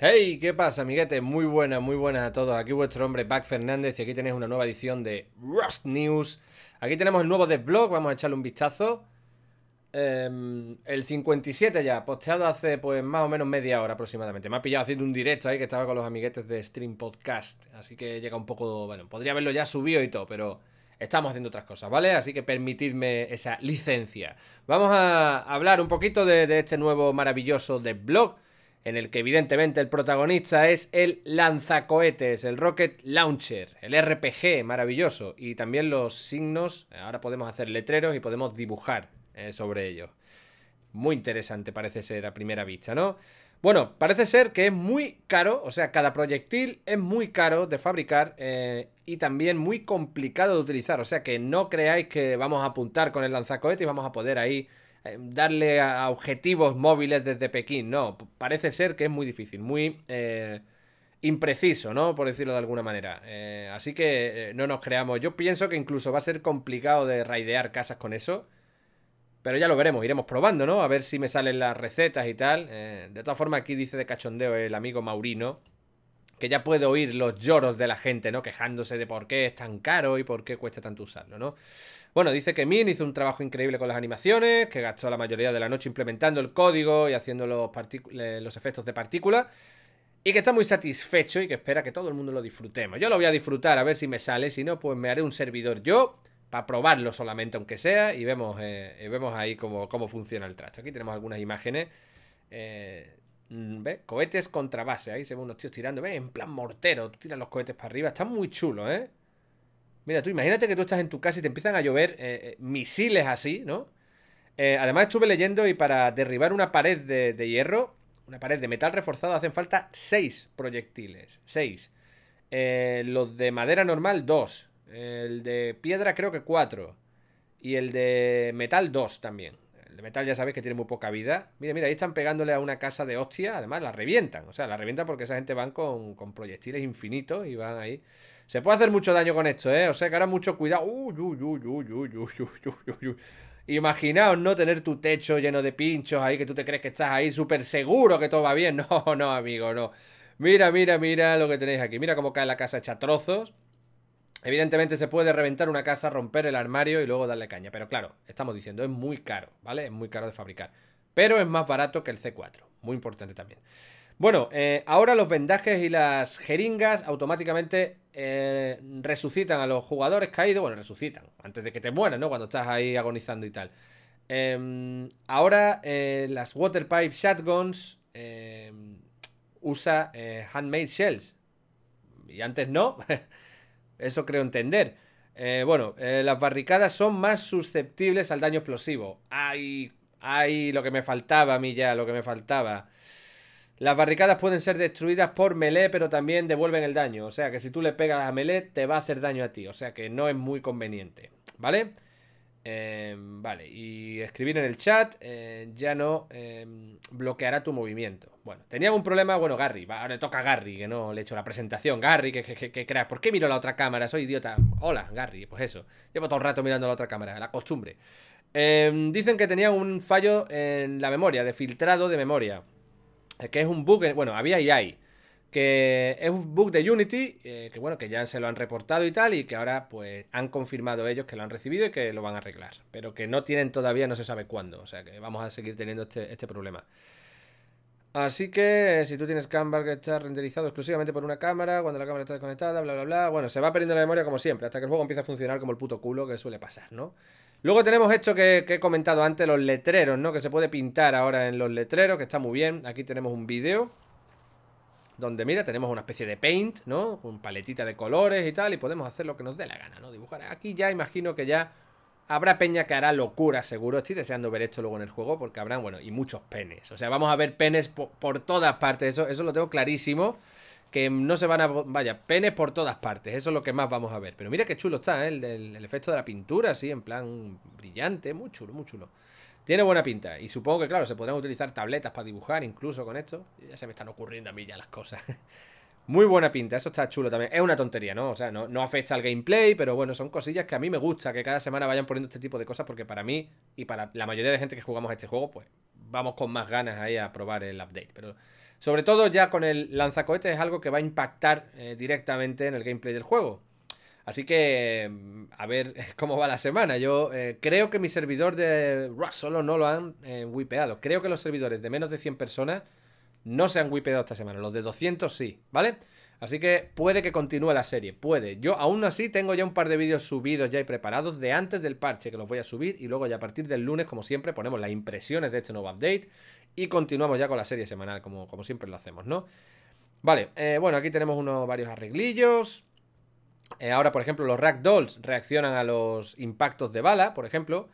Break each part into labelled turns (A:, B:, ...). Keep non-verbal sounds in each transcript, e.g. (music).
A: Hey, ¿qué pasa, amiguetes? Muy buenas, muy buenas a todos. Aquí vuestro hombre, Back Fernández, y aquí tenéis una nueva edición de Rust News. Aquí tenemos el nuevo Devlog, vamos a echarle un vistazo. Em, el 57 ya, posteado hace pues más o menos media hora aproximadamente. Me ha pillado haciendo un directo ahí que estaba con los amiguetes de Stream Podcast, así que llega un poco, bueno, podría haberlo ya subido y todo, pero estamos haciendo otras cosas, ¿vale? Así que permitidme esa licencia. Vamos a hablar un poquito de, este nuevo maravilloso devlog en el que evidentemente el protagonista es el lanzacohetes, el Rocket Launcher, el RPG maravilloso y también los signos, eh, ahora podemos hacer letreros y podemos dibujar eh, sobre ellos. Muy interesante parece ser a primera vista, ¿no? Bueno, parece ser que es muy caro, o sea, cada proyectil es muy caro de fabricar eh, y también muy complicado de utilizar, o sea que no creáis que vamos a apuntar con el lanzacohetes y vamos a poder ahí eh, darle a objetivos móviles desde Pekín, no, parece ser que es muy difícil, muy eh, impreciso, ¿no? Por decirlo de alguna manera. Eh, así que no nos creamos, yo pienso que incluso va a ser complicado de raidear casas con eso. Pero ya lo veremos, iremos probando, ¿no? A ver si me salen las recetas y tal. de todas formas, aquí dice de cachondeo el amigo Maurino, que ya puedo oír los lloros de la gente, ¿no? Quejándose de por qué es tan caro y por qué cuesta tanto usarlo, ¿no? Bueno, dice que Min hizo un trabajo increíble con las animaciones, que gastó la mayoría de la noche implementando el código y haciendo eh, los, efectos de partículas. Y que está muy satisfecho y que espera que todo el mundo lo disfrutemos. Yo lo voy a disfrutar a ver si me sale, si no, pues me haré un servidor yo para probarlo solamente, aunque sea, y vemos, eh, vemos ahí cómo, funciona el trasto. Aquí tenemos algunas imágenes. Eh, mm, ¿Ves? Cohetes contra base. Ahí se ven unos tíos tirando. ¿Ves? En plan mortero. Tiran los cohetes para arriba. Está muy chulo, ¿eh? Mira, tú imagínate que tú estás en tu casa y te empiezan a llover eh, eh, misiles así, ¿no? Eh, además estuve leyendo y para derribar una pared de, hierro, una pared de metal reforzado, hacen falta seis proyectiles. Seis. los de madera normal, dos. El de piedra creo que cuatro. Y el de metal, dos también. De metal ya sabéis que tiene muy poca vida. Mira, mira, ahí están pegándole a una casa de hostia. Además, la revientan. O sea, la revientan porque esa gente van con, proyectiles infinitos y van ahí. Se puede hacer mucho daño con esto, ¿eh? O sea, que ahora mucho cuidado. Uy, uy, uy, uy, uy, uy, uy, uy, Imaginaos no tener tu techo lleno de pinchos ahí, que tú te crees que estás ahí súper seguro que todo va bien. (laughs) No, no, amigo, no. Mira, mira, mira lo que tenéis aquí. Mira cómo cae la casa hecha trozos. Evidentemente se puede reventar una casa, romper el armario y luego darle caña. Pero claro, estamos diciendo, es muy caro, ¿vale? Es muy caro de fabricar. Pero es más barato que el C4. Muy importante también. Bueno, eh, ahora los vendajes y las jeringas automáticamente eh, resucitan a los jugadores caídos. Bueno, resucitan. Antes de que te mueras, ¿no? Cuando estás ahí agonizando y tal. Em, ahora eh, las Waterpipe Shotguns em, usa handmade shells. Y antes no. (laughs) Eso creo entender. Eh, bueno, eh, las barricadas son más susceptibles al daño explosivo. Ay, ay, lo que me faltaba a mí ya, lo que me faltaba. Las barricadas pueden ser destruidas por melee, pero también devuelven el daño. O sea que si tú le pegas a melee, te va a hacer daño a ti. O sea que no es muy conveniente. ¿Vale? Em, vale, y escribir en el chat eh, ya no em, bloqueará tu movimiento. Bueno, tenía un problema, bueno, Gary, ahora le toca a Gary, que no le he hecho la presentación. Gary, que, creas, ¿por qué miro la otra cámara? Soy idiota. Hola, Gary, pues eso. Llevo todo el rato mirando la otra cámara, la costumbre. Em, dicen que tenía un fallo en la memoria, de filtrado de memoria. Que es un bug, bueno, había y hay que es un bug de Unity, eh, que bueno, que ya se lo han reportado y tal, y que ahora pues han confirmado ellos que lo han recibido y que lo van a arreglar, pero que no tienen todavía, no se sabe cuándo, o sea que vamos a seguir teniendo este, este problema. Así que si tú tienes Canvas que está renderizado exclusivamente por una cámara, cuando la cámara está desconectada, bla, bla, bla, bueno, se va perdiendo la memoria como siempre, hasta que el juego empieza a funcionar como el puto culo que suele pasar, ¿no? Luego tenemos esto que, he comentado antes, los letreros, ¿no? Que se puede pintar ahora en los letreros, que está muy bien. Aquí tenemos un vídeo donde, mira, tenemos una especie de paint, ¿no? Con paletita de colores y tal, y podemos hacer lo que nos dé la gana, ¿no? Dibujar. Aquí ya imagino que ya habrá peña que hará locura, seguro. Estoy deseando ver esto luego en el juego, porque habrán, bueno, y muchos penes. O sea, vamos a ver penes por, todas partes, eso, eso lo tengo clarísimo. Que no se van a... Vaya, penes por todas partes. Eso es lo que más vamos a ver. Pero mira qué chulo está, ¿eh? el, el efecto de la pintura, así, en plan brillante. Muy chulo, muy chulo. Tiene buena pinta. Y supongo que, claro, se podrán utilizar tabletas para dibujar incluso con esto. Ya se me están ocurriendo a mí ya las cosas. (laughs) Muy buena pinta, eso está chulo también. Es una tontería, ¿no? O sea, no, afecta al gameplay, pero bueno, son cosillas que a mí me gusta que cada semana vayan poniendo este tipo de cosas porque para mí y para la mayoría de gente que jugamos este juego, pues vamos con más ganas ahí a probar el update. Pero sobre todo ya con el lanzacohetes es algo que va a impactar eh, directamente en el gameplay del juego. Así que mm, a ver (laughs) cómo va la semana. Yo eh, creo que mi servidor de Rust solo no lo han eh, wipeado. Creo que los servidores de menos de 100 personas no se han wipeado esta semana. Los de 200 sí, ¿vale? Así que puede que continúe la serie, puede. Yo aún así tengo ya un par de vídeos subidos ya y preparados de antes del parche que los voy a subir y luego ya a partir del lunes, como siempre, ponemos las impresiones de este nuevo update y continuamos ya con la serie semanal, como, como siempre lo hacemos, ¿no? Vale, eh, bueno, aquí tenemos unos varios arreglillos. Eh, ahora, por ejemplo, los ragdolls reaccionan a los impactos de bala, por ejemplo.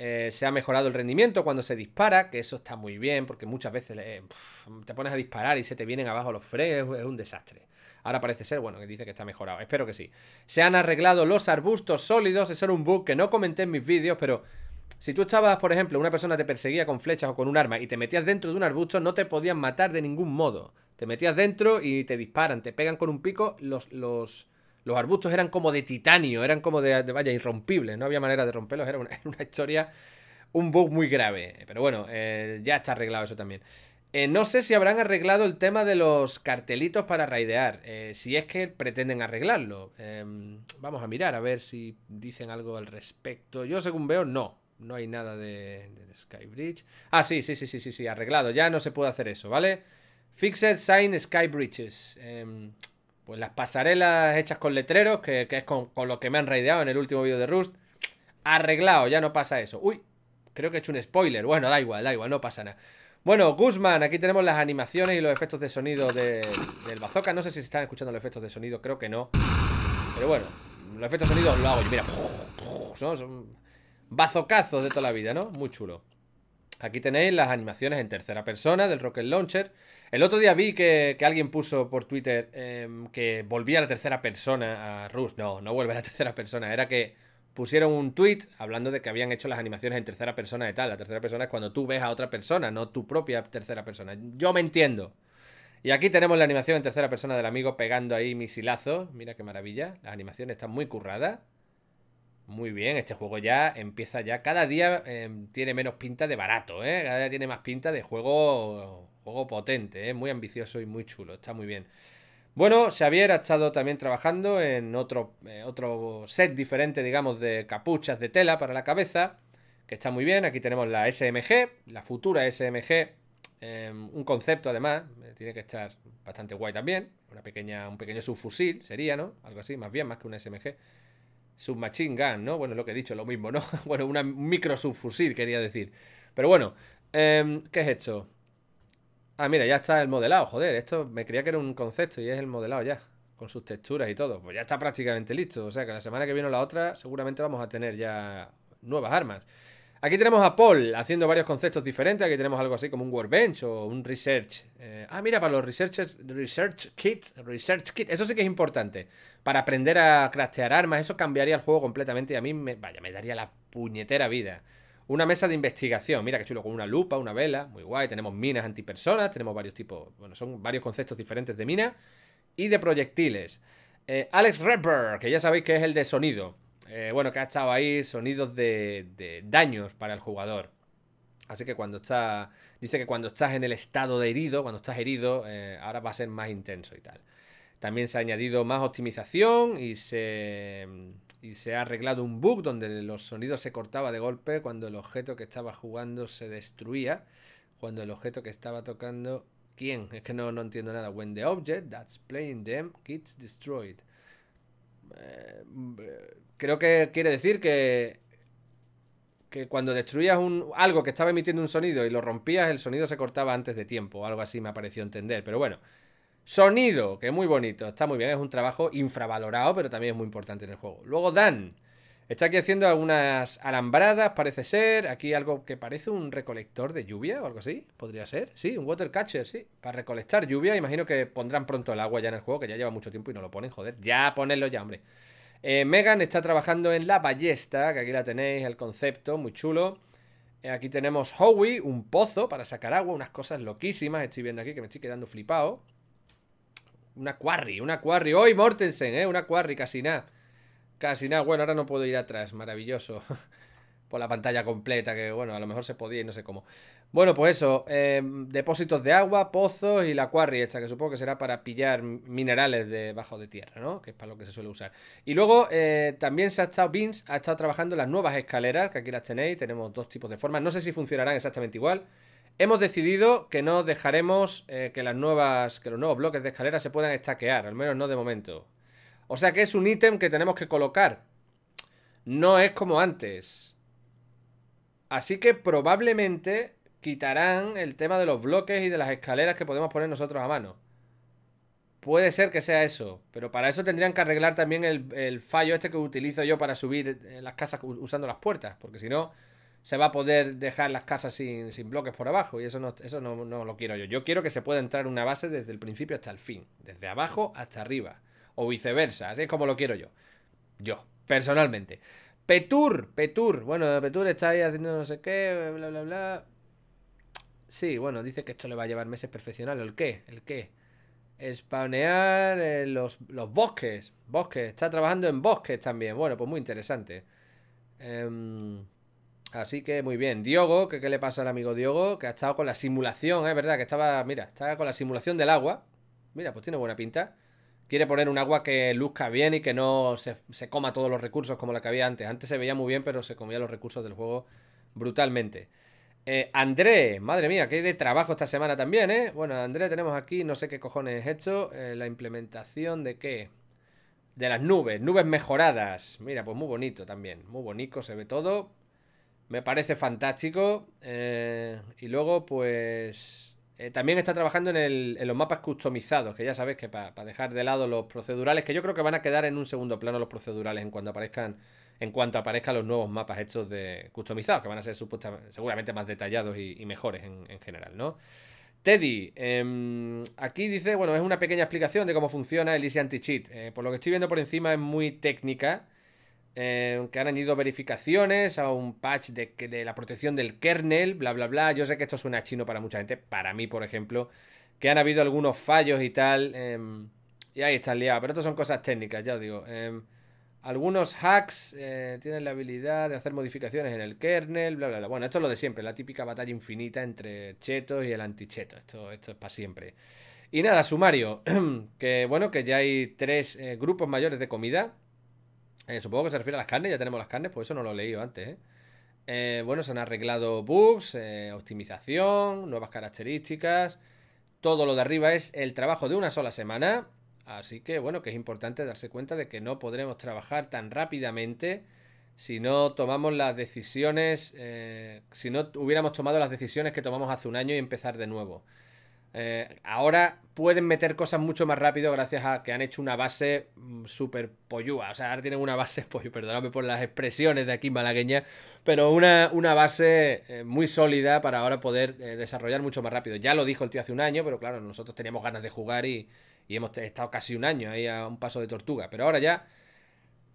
A: Eh, se ha mejorado el rendimiento cuando se dispara, que eso está muy bien, porque muchas veces eh, te pones a disparar y se te vienen abajo los frenos, es un desastre. Ahora parece ser, bueno, que dice que está mejorado, espero que sí. Se han arreglado los arbustos sólidos, eso era un bug que no comenté en mis vídeos, pero si tú estabas, por ejemplo, una persona te perseguía con flechas o con un arma y te metías dentro de un arbusto, no te podían matar de ningún modo. Te metías dentro y te disparan, te pegan con un pico los... los los arbustos eran como de titanio, eran como de, vaya, irrompibles, no había manera de romperlos, era una, (laughs) historia, un bug muy grave. Pero bueno, eh, ya está arreglado eso también. Eh, no sé si habrán arreglado el tema de los cartelitos para raidear, eh, si es que pretenden arreglarlo. Em, vamos a mirar a ver si dicen algo al respecto. Yo según veo, no. No hay nada de, de Skybridge. Ah, sí, sí, sí, sí, sí, sí, arreglado. Ya no se puede hacer eso, ¿vale? Fixed Sign Skybridges. Em, pues las pasarelas hechas con letreros, que, es con, lo que me han raideado en el último vídeo de Rust. Arreglado, ya no pasa eso. Uy, creo que he hecho un spoiler. Bueno, da igual, da igual, no pasa nada. Bueno, Guzmán, aquí tenemos las animaciones y los efectos de sonido del bazooka. No sé si se están escuchando los efectos de sonido, creo que no. Pero bueno, los efectos de sonido lo hago yo. Mira, son bazocazos de toda la vida, ¿no? Muy chulo. Aquí tenéis las animaciones en tercera persona del Rocket Launcher. El otro día vi que, alguien puso por Twitter em, que volvía a la tercera persona a Rush. No, no vuelve a la (laughs) tercera persona. Era que pusieron un tweet hablando de que habían hecho las animaciones en tercera persona y tal. La tercera persona es cuando tú ves a otra persona, no tu propia tercera persona. Yo me entiendo. Y aquí tenemos la animación en tercera persona del amigo pegando ahí misilazos. Mira qué maravilla. Las animaciones están muy curradas. Muy bien, este juego ya empieza ya. Cada día em, tiene menos pinta de barato, ¿eh? Cada día tiene más pinta de juego poco potente, ¿eh? muy ambicioso y muy chulo, está muy bien. Bueno, Xavier ha estado también trabajando en otro, eh, otro set diferente, digamos, de capuchas de tela para la cabeza, que está muy bien. Aquí tenemos la SMG, la futura SMG, em, un concepto además, eh, tiene que estar bastante guay también. Una pequeña, un pequeño subfusil sería, ¿no? Algo así, más bien, más que una SMG. Submachine Gun, ¿no? Bueno, lo que he dicho, lo mismo, ¿no? (laughs) bueno, una micro subfusil quería decir. Pero bueno, em, ¿qué es esto? Ah, mira, ya está el modelado, joder. Esto me creía que era un concepto y es el modelado ya. Con sus texturas y todo. Pues ya está prácticamente listo. O sea que la semana que viene o la otra seguramente vamos a tener ya nuevas armas. Aquí tenemos a Paul haciendo varios conceptos diferentes. Aquí tenemos algo así como un workbench o un research. Eh, ah, mira, para los researchers, research kit, research kit. Eso sí que es importante. Para aprender a craftear armas, eso cambiaría el juego completamente y a mí me, vaya, me daría la puñetera vida. Una mesa de investigación, mira que chulo, con una lupa, una vela, muy guay. Tenemos minas antipersonas, tenemos varios tipos, bueno, son varios conceptos diferentes de minas y de proyectiles. Eh, Alex Redberg, que ya sabéis que es el de sonido. Eh, bueno, que ha estado ahí sonidos de, daños para el jugador. Así que cuando está. Dice que cuando estás en el estado de herido, cuando estás herido, eh, ahora va a ser más intenso y tal. También se ha añadido más optimización y se, y se ha arreglado un bug donde los sonidos se cortaba de golpe cuando el objeto que estaba jugando se destruía. Cuando el objeto que estaba tocando... ¿Quién? Es que no, entiendo nada. When the object that's playing them gets destroyed. Eh, creo que quiere decir que que cuando destruías un, algo que estaba emitiendo un sonido y lo rompías, el sonido se cortaba antes de tiempo. Algo así me ha parecido entender. Pero bueno, Sonido, que es muy bonito, está muy bien, es un trabajo infravalorado, pero también es muy importante en el juego. Luego Dan, está aquí haciendo algunas alambradas, parece ser, aquí algo que parece un recolector de lluvia o algo así, podría ser, sí, un water catcher, sí, para recolectar lluvia, imagino que pondrán pronto el agua ya en el juego, que ya lleva mucho tiempo y no lo ponen, joder, ya ponedlo ya, hombre. Eh, Megan está trabajando en la ballesta, que aquí la tenéis, el concepto, muy chulo. Eh, aquí tenemos Howie, un pozo para sacar agua, unas cosas loquísimas, estoy viendo aquí que me estoy quedando flipado. Una quarry, una quarry. Hoy Mortensen, ¿eh? Una quarry, casi nada. Casi nada. Bueno, ahora no puedo ir atrás. Maravilloso. (laughs) Por la pantalla completa, que bueno, a lo mejor se podía y no sé cómo. Bueno, pues eso. Em, depósitos de agua, pozos y la quarry esta, que supongo que será para pillar minerales debajo de tierra, ¿no? Que es para lo que se suele usar. Y luego eh, también se ha estado, Vince ha estado trabajando las nuevas escaleras, que aquí las tenéis. Tenemos dos tipos de formas. No sé si funcionarán exactamente igual. Hemos decidido que no dejaremos eh, que las nuevas, que los nuevos bloques de escalera se puedan estaquear, al menos no de momento. O sea que es un ítem que tenemos que colocar. No es como antes. Así que probablemente quitarán el tema de los bloques y de las escaleras que podemos poner nosotros a mano. Puede ser que sea eso, pero para eso tendrían que arreglar también el, el fallo este que utilizo yo para subir eh, las casas usando las puertas, porque si no, se va a poder dejar las casas sin, bloques por abajo. Y eso, no, eso no, no, lo quiero yo. Yo quiero que se pueda entrar una base desde el principio hasta el fin. Desde abajo hasta arriba. O viceversa. Así es como lo quiero yo. Yo, personalmente. Petur, Petur. Bueno, Petur está ahí haciendo no sé qué, bla, bla, bla. Sí, bueno, dice que esto le va a llevar meses perfeccionarlo. ¿El qué? ¿El qué? Spawnear eh, los, los bosques. Bosques. Está trabajando en bosques también. Bueno, pues muy interesante. Eh, Así que muy bien. Diogo, que qué le pasa al amigo Diogo, que ha estado con la simulación, es ¿eh? verdad, que estaba, mira, estaba con la simulación del agua. Mira, pues tiene buena pinta. Quiere poner un agua que luzca bien y que no se, coma todos los recursos como la que había antes. Antes se veía muy bien, pero se comía los recursos del juego brutalmente. Eh, André, madre mía, Qué de trabajo esta semana también, ¿eh? Bueno, André tenemos aquí, no sé qué cojones he hecho eh, la implementación de qué? De las nubes, nubes mejoradas. Mira, pues muy bonito también, muy bonito, se ve todo. Me parece fantástico. Eh, y luego, pues. Eh, también está trabajando en, los mapas customizados, que ya sabéis que para dejar de lado los procedurales, que yo creo que van a quedar en un segundo plano los procedurales en cuanto aparezcan. En cuanto aparezcan los nuevos mapas hechos de customizados, que van a ser supuestamente, seguramente más detallados y, mejores en, general, ¿no? Teddy, em, aquí dice, bueno, es una pequeña explicación de cómo funciona el Easy Anti-Cheat. Eh, por lo que estoy viendo por encima es muy técnica. Eh, que han añadido verificaciones a un patch de, la protección del kernel, bla, bla, bla. Yo sé que esto suena chino para mucha gente, para mí, por ejemplo, que han habido algunos fallos y tal. Em, y ahí están liados. pero esto son cosas técnicas, ya os digo. Em, algunos hacks eh, tienen la habilidad de hacer modificaciones en el kernel, bla, bla, bla. Bueno, esto es lo de siempre, la típica batalla infinita entre chetos y el anticheto. Esto, esto es para siempre. Y nada, sumario, (clears throat) que bueno, que ya hay tres eh, grupos mayores de comida eh, supongo que se refiere a las carnes, ya tenemos las carnes, por pues eso no lo he leído antes, ¿eh? Eh, bueno, se han arreglado bugs, optimización, nuevas características. Todo lo de arriba es el trabajo de una sola semana. Así que bueno, que es importante darse cuenta de que no podremos trabajar tan rápidamente si no tomamos las decisiones, si no hubiéramos tomado las decisiones que tomamos hace un año y empezar de nuevo. Eh, ahora pueden meter cosas mucho más rápido gracias a que han hecho una base mm, super pollúa. O sea, ahora tienen una base, (laughs) pollo, perdóname por las expresiones de aquí malagueña, pero una, base eh, muy sólida para ahora poder eh, desarrollar mucho más rápido. Ya lo dijo el tío hace un año, pero claro, nosotros teníamos ganas de jugar y hemos estado casi un año ahí a un paso de tortuga. Pero ahora ya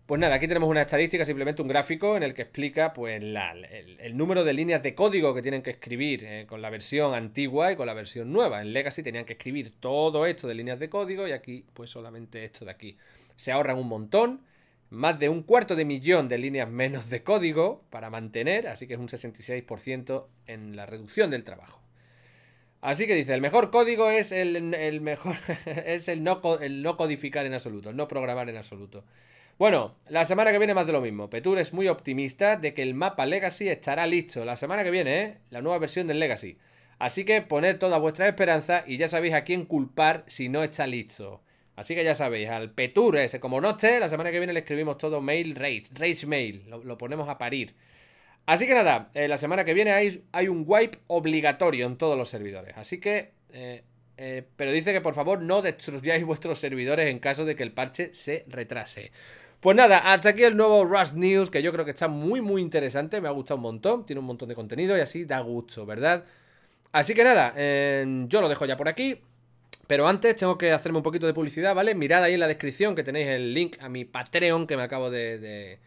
A: pues nada, aquí tenemos una estadística, simplemente un gráfico en el que explica pues, el, número de líneas de código que tienen que escribir eh, con la versión antigua y con la versión nueva. En Legacy tenían que escribir todo esto de líneas de código y aquí pues solamente esto de aquí. Se ahorran un montón, más de un cuarto de millón de líneas menos de código para mantener, así que es un 66% en la reducción del trabajo. Así que dice, el mejor código es el, mejor (laughs) es el no, el no codificar en absoluto, el no programar en absoluto. Bueno, la semana que viene más de lo mismo. Petur es muy optimista de que el mapa Legacy estará listo la semana que viene, ¿eh? La nueva versión del Legacy. Así que poned toda vuestra esperanza y ya sabéis a quién culpar si no está listo. Así que ya sabéis, al Petur ese, como no esté, la semana que viene le escribimos todo mail rage, rage mail, lo, ponemos a parir. Así que nada, eh, la semana que viene hay, hay, un wipe obligatorio en todos los servidores. Así que, eh, eh, pero dice que por favor no destruyáis vuestros servidores en caso de que el parche se retrase. Pues nada, hasta aquí el nuevo Rust News, que yo creo que está muy, muy interesante. Me ha gustado un montón, tiene un montón de contenido y así da gusto, ¿verdad? Así que nada, em, yo lo dejo ya por aquí. Pero antes tengo que hacerme un poquito de publicidad, ¿vale? Mirad ahí en la descripción que tenéis el link a mi Patreon que me acabo de,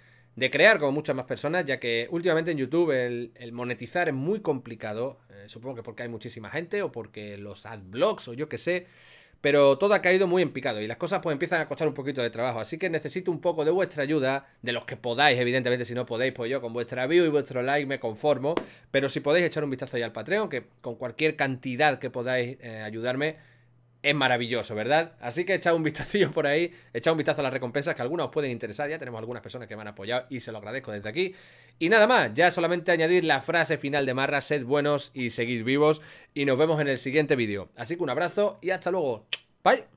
A: crear con muchas más personas, ya que últimamente en YouTube el, monetizar es muy complicado. Eh, supongo que porque hay muchísima gente o porque los adblocks o yo qué sé pero todo ha caído muy en picado y las cosas pues empiezan a costar un poquito de trabajo. Así que necesito un poco de vuestra ayuda, de los que podáis, evidentemente, si no podéis, pues yo con vuestra view y vuestro like me conformo. Pero si podéis echar un vistazo ahí al Patreon, que con cualquier cantidad que podáis eh, ayudarme es maravilloso, ¿verdad? Así que echad un vistazo por ahí, echad un vistazo a las recompensas que algunas os pueden interesar, ya tenemos algunas personas que me han apoyado y se lo agradezco desde aquí. Y nada más, ya solamente añadir la frase final de Marra, sed buenos y seguid vivos y nos vemos en el siguiente vídeo. Así que un abrazo y hasta luego. Bye.